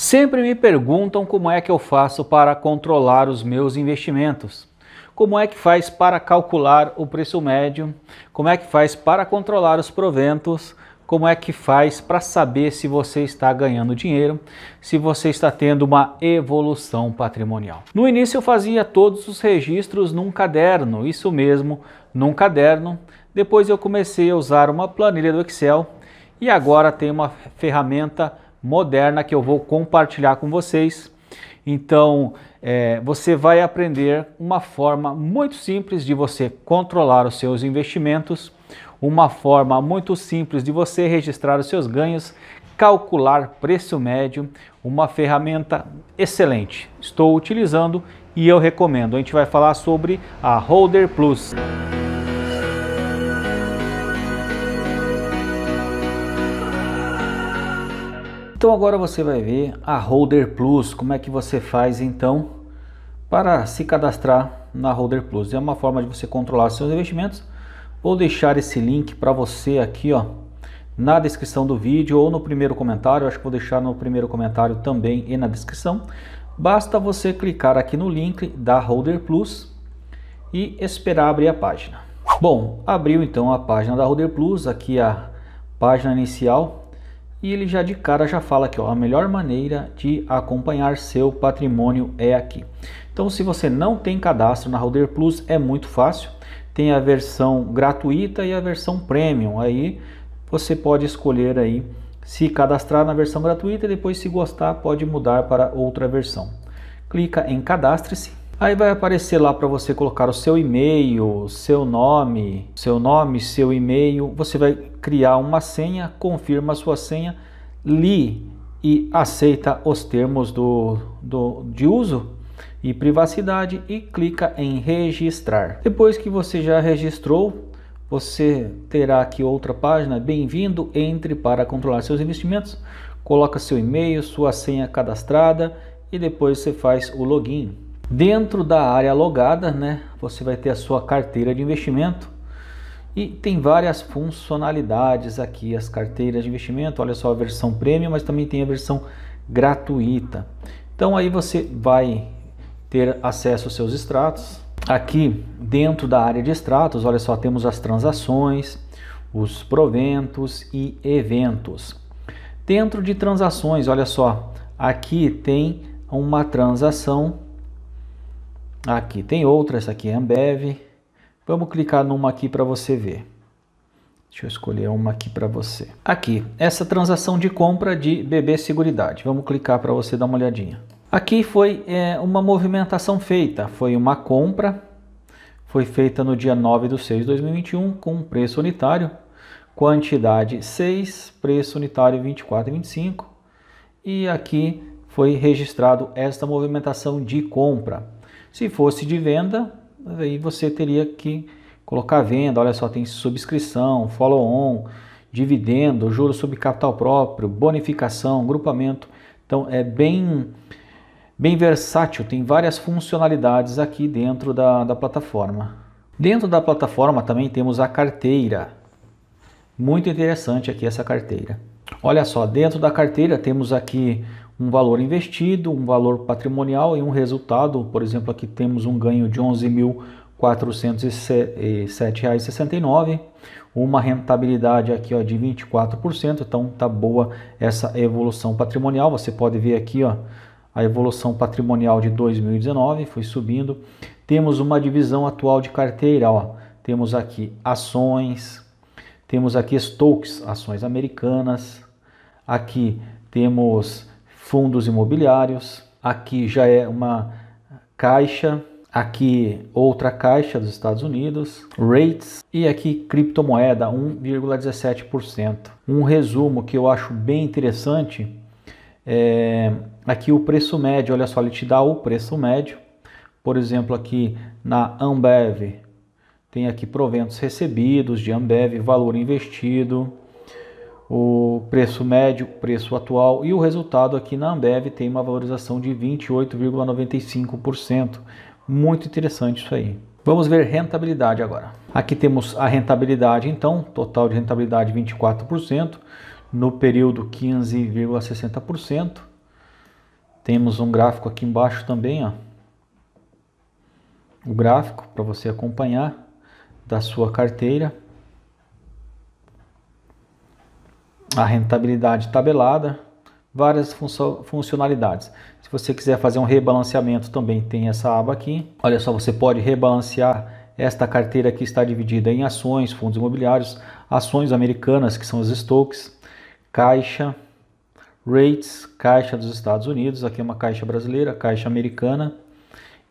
Sempre me perguntam como é que eu faço para controlar os meus investimentos. Como é que faz para calcular o preço médio? Como é que faz para controlar os proventos? Como é que faz para saber se você está ganhando dinheiro, se você está tendo uma evolução patrimonial? No início eu fazia todos os registros num caderno, isso mesmo, num caderno. Depois eu comecei a usar uma planilha do Excel e agora tem uma ferramenta moderna que eu vou compartilhar com vocês. Então, é, você vai aprender uma forma muito simples de você controlar os seus investimentos, uma forma muito simples de você registrar os seus ganhos, calcular preço médio, uma ferramenta excelente. Estou utilizando e eu recomendo. A gente vai falar sobre a Holder Plus. Então agora você vai ver a Holder Plus, como é que você faz então para se cadastrar na Holder Plus. É uma forma de você controlar seus investimentos. Vou deixar esse link para você aqui, ó, na descrição do vídeo ou no primeiro comentário, acho que vou deixar no primeiro comentário também e na descrição. Basta você clicar aqui no link da Holder Plus e esperar abrir a página. Bom, abriu então a página da Holder Plus, aqui a página inicial e ele já de cara já fala aqui, ó, a melhor maneira de acompanhar seu patrimônio é aqui. Então, se você não tem cadastro na Holder Plus, é muito fácil. Tem a versão gratuita e a versão premium. Aí você pode escolher aí se cadastrar na versão gratuita e depois se gostar pode mudar para outra versão. Clica em cadastre-se Aí vai aparecer lá para você colocar o seu e-mail, seu nome, seu nome, seu e-mail. Você vai criar uma senha, confirma a sua senha, li e aceita os termos do, do, de uso e privacidade e clica em registrar. Depois que você já registrou, você terá aqui outra página, bem-vindo, entre para controlar seus investimentos, coloca seu e-mail, sua senha cadastrada e depois você faz o login. Dentro da área logada, né, você vai ter a sua carteira de investimento e tem várias funcionalidades aqui as carteiras de investimento. Olha só a versão premium, mas também tem a versão gratuita. Então aí você vai ter acesso aos seus extratos. Aqui dentro da área de extratos, olha só, temos as transações, os proventos e eventos. Dentro de transações, olha só, aqui tem uma transação Aqui tem outra, essa aqui é Ambev. Vamos clicar numa aqui para você ver. Deixa eu escolher uma aqui para você. Aqui, essa transação de compra de BB Seguridade. Vamos clicar para você dar uma olhadinha. Aqui foi é, uma movimentação feita, foi uma compra, foi feita no dia 9 de 6 de 2021 com preço unitário, quantidade 6, preço unitário 24,25 e aqui foi registrado esta movimentação de compra. Se fosse de venda, aí você teria que colocar venda, olha só, tem subscrição, follow-on, dividendo, juros sobre capital próprio, bonificação, grupamento. Então é bem bem versátil, tem várias funcionalidades aqui dentro da, da plataforma. Dentro da plataforma também temos a carteira. Muito interessante aqui essa carteira. Olha só, dentro da carteira temos aqui um valor investido, um valor patrimonial e um resultado. Por exemplo, aqui temos um ganho de R$ 11.407,69, uma rentabilidade aqui ó, de 24%. Então tá boa essa evolução patrimonial. Você pode ver aqui ó, a evolução patrimonial de 2019 foi subindo. Temos uma divisão atual de carteira. Ó. Temos aqui ações, temos aqui Stokes, ações americanas. Aqui temos fundos imobiliários, aqui já é uma caixa, aqui outra caixa dos Estados Unidos, rates e aqui criptomoeda 1,17%. Um resumo que eu acho bem interessante é aqui o preço médio, olha só, ele te dá o preço médio. Por exemplo, aqui na Ambev tem aqui proventos recebidos de Ambev, valor investido, o preço médio, preço atual e o resultado aqui na Ambev tem uma valorização de 28,95%. Muito interessante isso aí. Vamos ver rentabilidade agora. Aqui temos a rentabilidade, então, total de rentabilidade 24%, no período 15,60%. Temos um gráfico aqui embaixo também, ó. O gráfico para você acompanhar da sua carteira a rentabilidade tabelada, várias funcionalidades. Se você quiser fazer um rebalanceamento, também tem essa aba aqui. Olha só, você pode rebalancear esta carteira que está dividida em ações, fundos imobiliários, ações americanas, que são os stocks, Caixa, Rates, Caixa dos Estados Unidos, aqui é uma caixa brasileira, caixa americana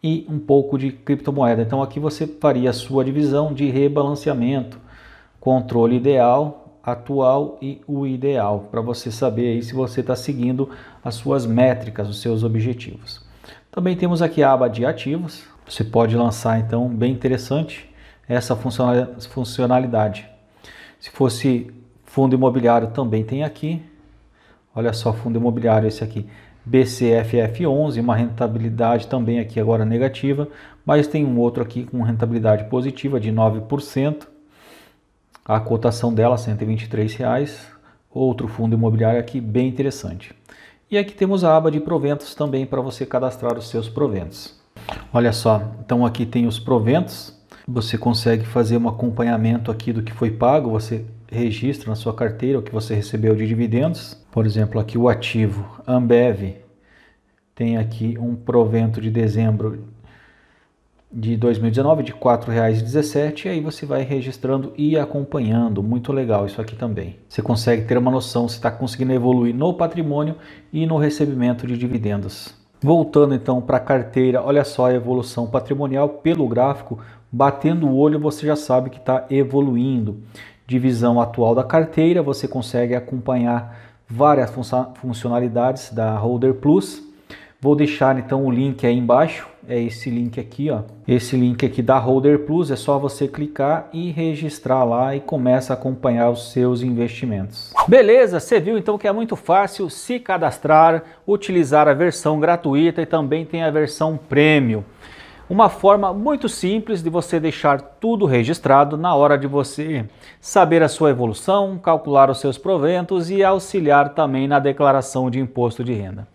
e um pouco de criptomoeda. Então aqui você faria a sua divisão de rebalanceamento, controle ideal, atual e o ideal, para você saber aí se você está seguindo as suas métricas, os seus objetivos. Também temos aqui a aba de ativos, você pode lançar então, bem interessante, essa funcionalidade. Se fosse fundo imobiliário também tem aqui, olha só fundo imobiliário esse aqui, BCFF11, uma rentabilidade também aqui agora negativa, mas tem um outro aqui com rentabilidade positiva de 9%, a cotação dela R$ 123, reais, outro fundo imobiliário aqui bem interessante. E aqui temos a aba de proventos também para você cadastrar os seus proventos. Olha só, então aqui tem os proventos, você consegue fazer um acompanhamento aqui do que foi pago, você registra na sua carteira o que você recebeu de dividendos. Por exemplo, aqui o ativo Ambev tem aqui um provento de dezembro de 2019 de R$ 4,17 e aí você vai registrando e acompanhando. Muito legal isso aqui também. Você consegue ter uma noção se está conseguindo evoluir no patrimônio e no recebimento de dividendos. Voltando então para a carteira, olha só a evolução patrimonial pelo gráfico. Batendo o olho você já sabe que está evoluindo. Divisão atual da carteira, você consegue acompanhar várias funcionalidades da Holder Plus. Vou deixar então o link aí embaixo é esse link aqui, ó. Esse link aqui da Holder Plus, é só você clicar e registrar lá e começa a acompanhar os seus investimentos. Beleza, você viu então que é muito fácil se cadastrar, utilizar a versão gratuita e também tem a versão premium. Uma forma muito simples de você deixar tudo registrado na hora de você saber a sua evolução, calcular os seus proventos e auxiliar também na declaração de imposto de renda.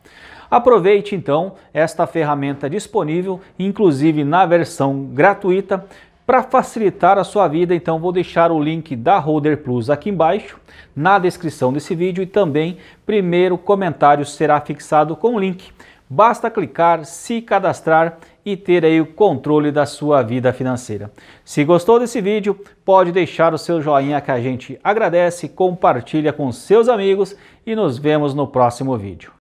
Aproveite então esta ferramenta disponível, inclusive na versão gratuita, para facilitar a sua vida, então vou deixar o link da Holder Plus aqui embaixo, na descrição desse vídeo e também primeiro comentário será fixado com o link. Basta clicar, se cadastrar e ter aí o controle da sua vida financeira. Se gostou desse vídeo, pode deixar o seu joinha que a gente agradece, compartilha com seus amigos e nos vemos no próximo vídeo.